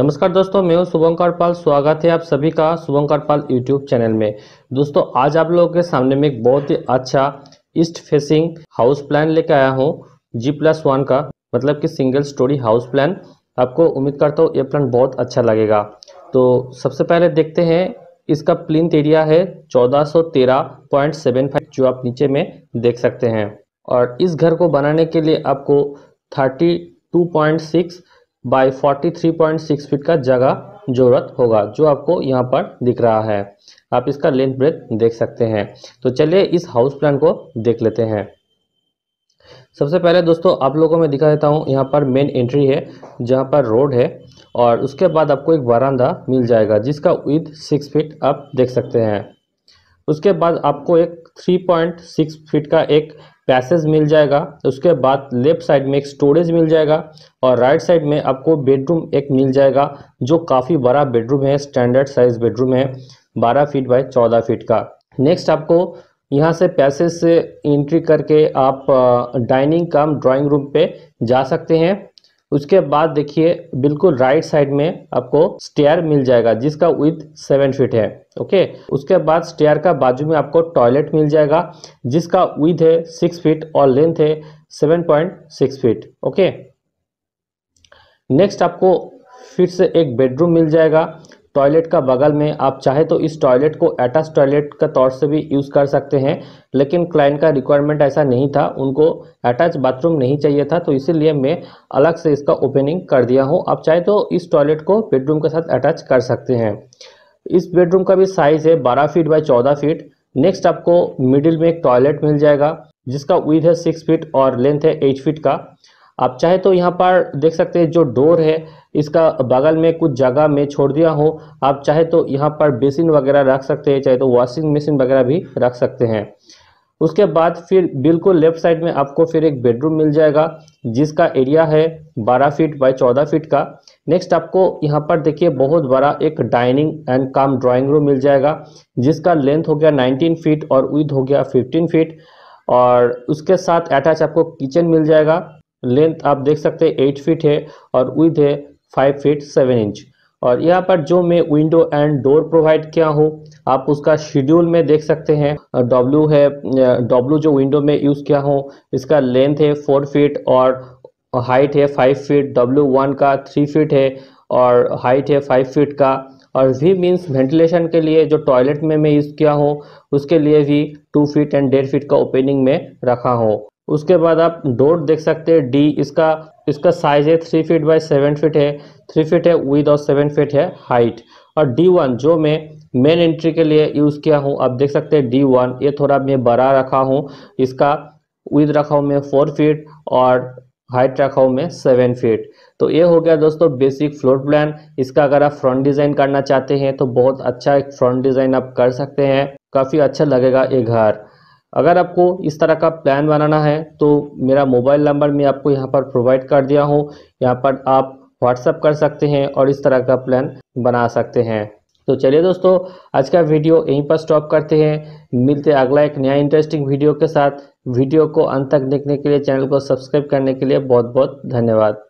नमस्कार दोस्तों मैं हूं शुभंकर पाल स्वागत है आप सभी का शुभंकर पाल यूट्यूब चैनल में दोस्तों आज आप लोगों के सामने में एक बहुत ही अच्छा ईस्ट फेसिंग हाउस प्लान लेके आया हूं जी प्लस वन का मतलब कि सिंगल स्टोरी हाउस प्लान आपको उम्मीद करता हूँ ये प्लान बहुत अच्छा लगेगा तो सबसे पहले देखते हैं इसका प्लिंथ एरिया है चौदह जो आप नीचे में देख सकते हैं और इस घर को बनाने के लिए आपको thirty by forty three point six feet का जगह ज़रूरत होगा जो आपको यहाँ पर दिख रहा है आप इसका लेंथ ब्रेथ देख सकते हैं तो चलिए इस हाउस प्लान को देख लेते हैं सबसे पहले दोस्तों आप लोगों को मैं दिखा देता हूँ यहाँ पर मेन एंट्री है जहाँ पर रोड है और उसके बाद आपको एक बारांदा मिल जाएगा जिसका विथ सिक्स फीट आप देख सकते हैं उसके बाद आपको एक थ्री पॉइंट सिक्स फीट का एक पैसेज मिल जाएगा तो उसके बाद लेफ्ट साइड में एक स्टोरेज मिल जाएगा और राइट साइड में आपको बेडरूम एक मिल जाएगा जो काफ़ी बड़ा बेडरूम है स्टैंडर्ड साइज बेडरूम है बारह फीट बाय चौदह फीट का नेक्स्ट आपको यहाँ से पैसेज से एंट्री करके आप डाइनिंग कम ड्राइंग रूम पे जा सकते हैं उसके बाद देखिए बिल्कुल राइट साइड में आपको स्टेयर मिल जाएगा जिसका विथ सेवन फीट है ओके उसके बाद स्टेयर का बाजू में आपको टॉयलेट मिल जाएगा जिसका विथ है सिक्स फीट और लेंथ है seven point six feet okay next आपको फिर से एक बेडरूम मिल जाएगा टॉयलेट का बगल में आप चाहे तो इस टॉयलेट को अटैच टॉयलेट का तौर से भी यूज़ कर सकते हैं लेकिन क्लाइंट का रिक्वायरमेंट ऐसा नहीं था उनको अटैच बाथरूम नहीं चाहिए था तो इसीलिए मैं अलग से इसका ओपनिंग कर दिया हूँ आप चाहे तो इस टॉयलेट को बेडरूम के साथ अटैच कर सकते हैं इस बेडरूम का भी साइज़ है बारह फीट बाई चौदह फीट नेक्स्ट आपको मिडिल में एक टॉयलेट मिल जाएगा जिसका विथ है सिक्स फीट और लेंथ है एट फीट का आप चाहे तो यहाँ पर देख सकते हैं जो डोर है इसका बगल में कुछ जगह में छोड़ दिया हो आप चाहे तो यहाँ पर बेसिन वगैरह रख सकते हैं चाहे तो वॉशिंग मशीन वगैरह भी रख सकते हैं उसके बाद फिर बिल्कुल लेफ्ट साइड में आपको फिर एक बेडरूम मिल जाएगा जिसका एरिया है 12 फीट बाय 14 फीट का नेक्स्ट आपको यहाँ पर देखिए बहुत बड़ा एक dining and cum drawing room मिल जाएगा जिसका लेंथ हो गया 19 फीट और विथ हो गया 15 फीट और उसके साथ अटैच आपको किचन मिल जाएगा लेंथ आप देख सकते हैं एट फीट है और विथ है फाइव फीट सेवन इंच और यहाँ पर जो मैं विंडो एंड डोर प्रोवाइड किया हूँ आप उसका शेड्यूल में देख सकते हैं डब्ल्यू है डब्ल्यू जो विंडो में यूज़ किया हूँ इसका लेंथ है फोर फीट और हाइट है फाइव फीट डब्ल्यू वन का थ्री फीट है और हाइट है फाइव फीट का और वी मीन्स वेंटिलेशन के लिए जो टॉयलेट में मैं यूज़ किया हूँ उसके लिए भी टू फीट एंड डेढ़ फीट का ओपनिंग में रखा हूँ उसके बाद आप डोर देख सकते हैं डी इसका इसका साइज है three feet by seven feet है थ्री फीट है विद और सेवन फीट है हाइट और डी वन जो मैं मेन एंट्री के लिए यूज़ किया हूँ आप देख सकते हैं डी वन ये थोड़ा मैं बड़ा रखा हूँ इसका विद रखा हूँ मैं फोर फीट और हाइट रखा हूँ मैं सेवन फीट तो ये हो गया दोस्तों बेसिक फ्लोर प्लान इसका अगर आप फ्रंट डिज़ाइन करना चाहते हैं तो बहुत अच्छा एक फ्रंट डिज़ाइन आप कर सकते हैं काफ़ी अच्छा लगेगा ये घर अगर आपको इस तरह का प्लान बनाना है तो मेरा मोबाइल नंबर मैं आपको यहाँ पर प्रोवाइड कर दिया हूँ यहाँ पर आप व्हाट्सअप कर सकते हैं और इस तरह का प्लान बना सकते हैं तो चलिए दोस्तों आज का वीडियो यहीं पर स्टॉप करते हैं मिलते अगला एक नया इंटरेस्टिंग वीडियो के साथ वीडियो को अंत तक देखने के लिए चैनल को सब्सक्राइब करने के लिए बहुत बहुत धन्यवाद